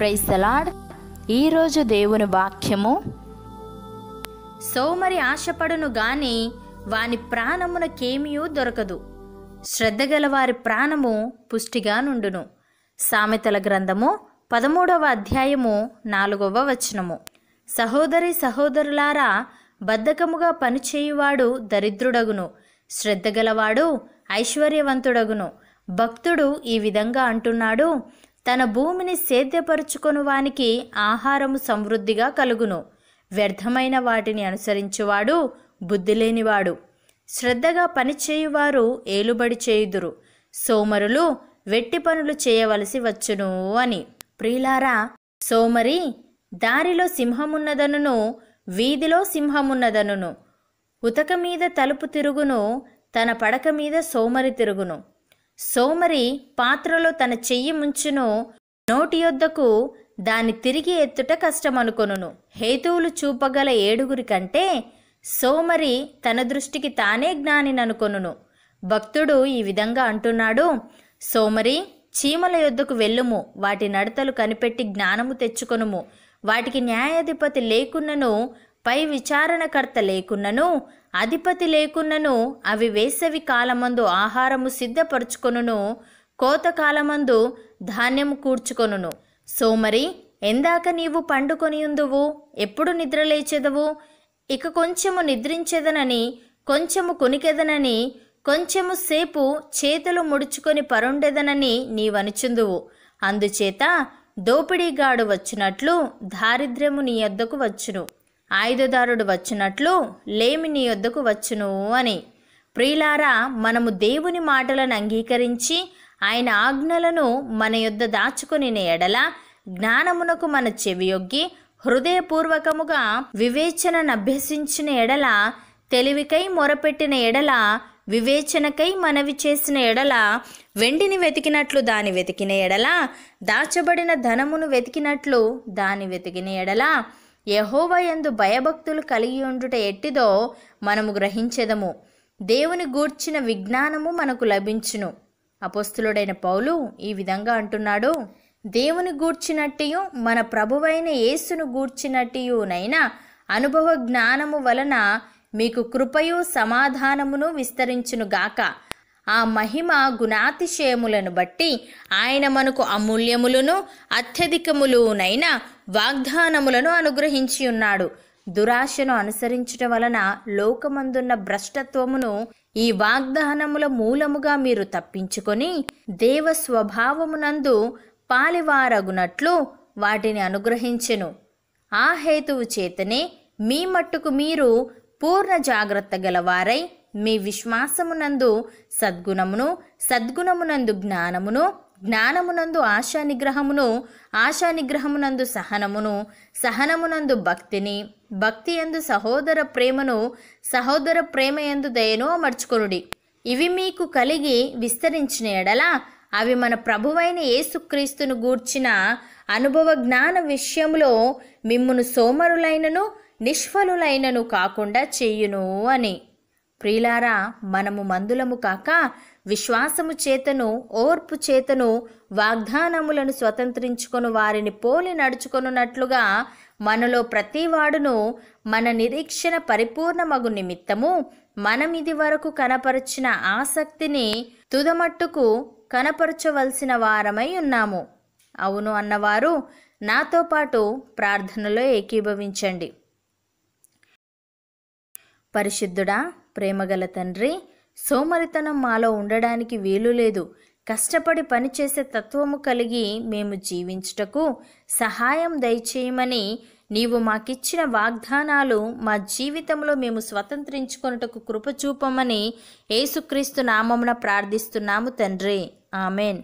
praise salad ఈరోజు దేవుని వాక్యము సోమరి ఆశపడును గాని వాని ప్రాణమునకేమియూ దొరకదు శ్రద్ధగల వారి ప్రాణము పుష్టిగా నుండును సామెతల గ్రంథము పదమూడవ అధ్యాయము నాలుగవ వచనము సహోదరి సహోదరులారా బద్ధకముగా పనిచేయువాడు దరిద్రుడగును శ్రద్ధగలవాడు ఐశ్వర్యవంతుడగును భక్తుడు ఈ విధంగా అంటున్నాడు తన భూమిని సేద్యపరుచుకొని వానికి ఆహారము సమృద్ధిగా కలుగును వ్యర్థమైన వాటిని అనుసరించువాడు బుద్ధి లేనివాడు శ్రద్ధగా పనిచేయువారు ఏలుబడి చేయుదురు సోమరులు వెట్టి పనులు చేయవలసి వచ్చును అని ప్రియులారా సోమరి దారిలో సింహమున్నదనును వీధిలో సింహమున్నదనును ఉతక మీద తలుపు తిరుగును తన పడక మీద సోమరి తిరుగును సోమరి పాత్రలో తన చెయ్యి ముంచును నోటి యొద్దకు దాన్ని తిరిగి ఎత్తుట కష్టమనుకొను హేతువులు చూపగల ఏడుగురి కంటే సోమరి తన దృష్టికి తానే జ్ఞానిననుకొను భక్తుడు ఈ విధంగా అంటున్నాడు సోమరి చీమల యొద్దకు వెళ్ళుము వాటి నడతలు కనిపెట్టి జ్ఞానము తెచ్చుకొనుము వాటికి న్యాయాధిపతి లేకున్నను పై విచారణకర్త లేకున్నను అధిపతి లేకున్నను అవి వేసవి కాలమందు ఆహారము సిద్ధపరుచుకొనును కోతకాలమందు ధాన్యము కూర్చుకొనును సోమరి ఎందాక నీవు పండుకొనియుందువు ఎప్పుడు నిద్రలేచెదవు ఇక కొంచెము నిద్రించెదనని కొంచెము కొనికెదనని కొంచెము సేపు చేతులు ముడుచుకొని పరుండెదనని నీవనుచుందువు అందుచేత దోపిడీగాడు వచ్చినట్లు దారిద్ర్యము నీ యొద్దకు వచ్చును ఆయుధదారుడు వచ్చినట్లు లేమి నీ వద్దకు వచ్చును అని ప్రియులారా మనము దేవుని మాటలను అంగీకరించి ఆయన ఆజ్ఞలను మన యొద్ద దాచుకుని ఎడల జ్ఞానమునకు మన చెవియొగ్గి హృదయపూర్వకముగా వివేచనను అభ్యసించిన ఎడల తెలివికై మొరపెట్టిన ఎడల వివేచనకై మనవి చేసిన ఎడల వెండిని వెతికినట్లు దాని వెతికిన ఎడల దాచబడిన ధనమును వెతికినట్లు దాని వెతికిన ఎడల యహోవయందు భయభక్తులు కలిగి ఉండుట ఎట్టిదో మనము గ్రహించెదము దేవుని గూర్చిన విజ్ఞానము మనకు లభించును అపస్తులుడైన పౌలు ఈ విధంగా అంటున్నాడు దేవుని గూర్చినట్టియు మన ప్రభువైన యేసును గూర్చినట్టియునైనా అనుభవ జ్ఞానము వలన మీకు కృపయు సమాధానమును విస్తరించునుగాక గాక ఆ మహిమ గుణాతిశయములను బట్టి ఆయన మనకు అమూల్యములను అత్యధికములునైన వాగ్దానములను అనుగ్రహించి ఉన్నాడు దురాశను అనుసరించటం వలన లోకమందున్న భ్రష్టత్వమును ఈ వాగ్దానముల మూలముగా మీరు తప్పించుకొని దేవ స్వభావమునందు పాలివారగునట్లు వాటిని అనుగ్రహించెను ఆ హేతువు చేతనే మీ మట్టుకు మీరు పూర్ణ జాగ్రత్త గలవారై మీ విశ్వాసమునందు సద్గుణమును సద్గుణమునందు జ్ఞానమును జ్ఞానమునందు ఆశా నిగ్రహమును ఆశా నిగ్రహమునందు సహనమును సహనమునందు భక్తిని భక్తి ఎందు సహోదర ప్రేమను సహోదర ప్రేమ ఎందు దయను అమర్చుకొనుడి ఇవి మీకు కలిగి విస్తరించిన ఎడల అవి మన ప్రభువైన యేసుక్రీస్తును గూర్చిన అనుభవ జ్ఞాన విషయంలో మిమ్మును సోమరులైనను నిష్ఫలులైనను కాకుండా చేయును అని ప్రియులారా మనము మందులము కాక విశ్వాసము చేతను ఓర్పు చేతను వాగ్దానములను స్వతంత్రించుకొని వారిని పోలి నడుచుకొనున్నట్లుగా మనలో ప్రతివాడును మన నిరీక్షణ పరిపూర్ణమగు నిమిత్తము మనం ఇది వరకు కనపరిచిన ఆసక్తిని తుదమట్టుకు కనపరచవలసిన వారమై ఉన్నాము అవును అన్నవారు నాతో పాటు ప్రార్థనలో ఏకీభవించండి పరిశుద్ధుడా ప్రేమగల తండ్రి సోమరితనం మాలో ఉండడానికి వీలు లేదు కష్టపడి పనిచేసే తత్వము కలిగి మేము జీవించుటకు సహాయం దయచేయమని నీవు మాకిచ్చిన వాగ్దానాలు మా జీవితంలో మేము స్వతంత్రించుకొనుటకు కృపచూపమని ఏసుక్రీస్తు నామమున ప్రార్థిస్తున్నాము తండ్రి ఆమెన్